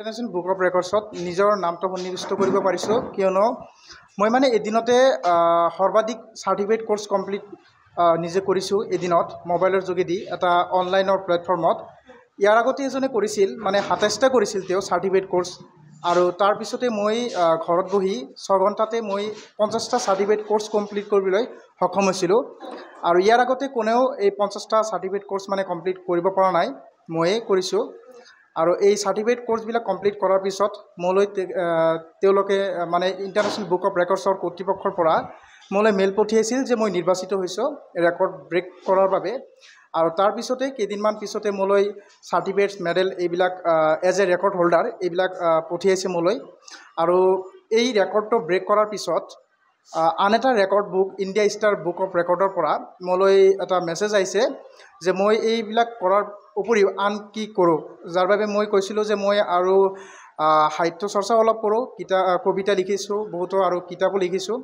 international book of ৰেকৰ্ডছত নিজৰ নামটো সন্নিৱিষ্ট কৰিব পাৰিছোঁ কিয়নো মই মানে এদিনতে সৰ্বাধিক চাৰ্টিফিকেট কৰ্চ কমপ্লিট নিজে কৰিছোঁ এদিনত মোবাইলৰ যোগেদি এটা অনলাইনৰ প্লেটফৰ্মত ইয়াৰ আগতে এজনে কৰিছিল মানে সাতাইছটা কৰিছিল তেওঁ চাৰ্টিফিকেট কৰ্চ আৰু তাৰপিছতে মই ঘৰত বহি ছঘণ্টাতে মই পঞ্চাছটা চাৰ্টিফিকেট কৰ্চ কমপ্লিট কৰিবলৈ সক্ষম হৈছিলোঁ আৰু ইয়াৰ আগতে কোনেও এই পঞ্চাছটা চাৰ্টিফিকেট কৰ্চ মানে কমপ্লিট কৰিব পৰা নাই ময়ে কৰিছোঁ আৰু এই চাৰ্টিফিকেট ক'ৰ্চবিলাক কমপ্লিট কৰাৰ পিছত মোলৈ তেওঁলোকে মানে ইণ্টাৰনেশ্যনেল বুক অফ ৰেকৰ্ডছৰ কৰ্তৃপক্ষৰ পৰা মোলৈ মেইল পঠিয়াইছিল যে মই নিৰ্বাচিত হৈছোঁ ৰেকৰ্ড ব্ৰেক কৰাৰ বাবে আৰু তাৰপিছতে কেইদিনমান পিছতে মোলৈ চাৰ্টিফিকেটছ মেডেল এইবিলাক এজ এ ৰেকৰ্ড হোল্ডাৰ এইবিলাক পঠিয়াইছে মোলৈ আৰু এই ৰেকৰ্ডটো ব্ৰেক কৰাৰ পিছত আন এটা record book India star book of ৰেকৰ্ডৰ পৰা মোলৈ এটা মেছেজ আহিছে যে মই এইবিলাক কৰাৰ উপৰিও আন কি কৰোঁ যাৰ বাবে মই কৈছিলোঁ যে মই আৰু সাহিত্য চৰ্চা অলপ কৰোঁ কিতা কবিতা লিখিছোঁ বহুতো আৰু কিতাপো লিখিছোঁ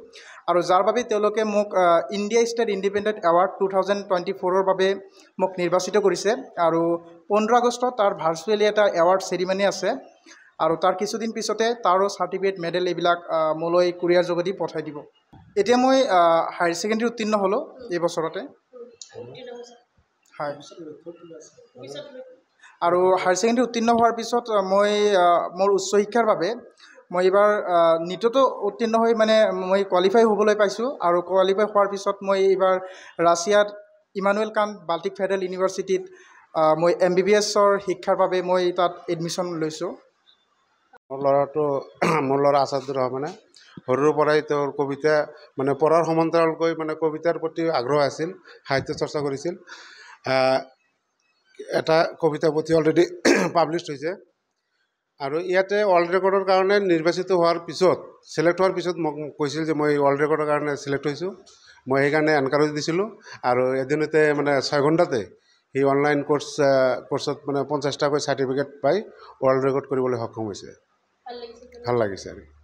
আৰু যাৰ বাবে তেওঁলোকে মোক India state independent award two thousand twenty ফ'ৰৰ বাবে মোক নিৰ্বাচিত কৰিছে আৰু পোন্ধৰ আগষ্টত তাৰ ভাৰ্চুৱেলি এটা এৱাৰ্ড চেৰিমনি আছে আৰু তাৰ কিছুদিন পিছতে তাৰো চাৰ্টিফিকেট মেডেল এইবিলাক মোলৈ কুৰিয়াৰ যোগেদি পঠাই দিব এতিয়া মই হায়াৰ ছেকেণ্ডেৰী উত্তীৰ্ণ হ'লোঁ এই বছৰতে হয় আৰু হায়াৰ ছেকেণ্ডেৰী উত্তীৰ্ণ হোৱাৰ পিছত মই মোৰ উচ্চ শিক্ষাৰ বাবে মই এইবাৰ নীটতো উত্তীৰ্ণ হৈ মানে মই কোৱালিফাই হ'বলৈ পাইছোঁ আৰু কোৱালিফাই হোৱাৰ পিছত মই এইবাৰ ৰাছিয়াত ইমানুৱেল কান বাল্টিক ফেডাৰেল ইউনিভাৰ্চিটিত মই এম বি বি এছৰ শিক্ষাৰ বাবে মই তাত এডমিশ্যন লৈছোঁ মোৰ ল'ৰাটো মোৰ ল'ৰা আছাদুৰ মানে সৰুৰ পৰাই তেওঁৰ কবিতা মানে পঢ়াৰ সমান্তৰালকৈ মানে কবিতাৰ প্ৰতি আগ্ৰহ আছিল সাহিত্য চৰ্চা কৰিছিল এটা কবিতা পুথি অলৰেডি পাব্লিছ হৈছে আৰু ইয়াতে ৱৰ্ল্ড ৰেকৰ্ডৰ কাৰণে নিৰ্বাচিত হোৱাৰ পিছত চিলেক্ট হোৱাৰ পিছত মোক কৈছিল যে মই ৱৰ্ল্ড ৰেকৰ্ডৰ কাৰণে চিলেক্ট হৈছোঁ মই সেইকাৰণে এনকাৰেজ দিছিলোঁ আৰু এদিনতে মানে ছয় ঘণ্টাতে সেই অনলাইন কোৰ্চ কোৰ্চত মানে পঞ্চাছটাকৈ চাৰ্টিফিকেট পাই ৱৰ্ল্ড ৰেকৰ্ড কৰিবলৈ সক্ষম হৈছে ভাল লাগিছে আৰু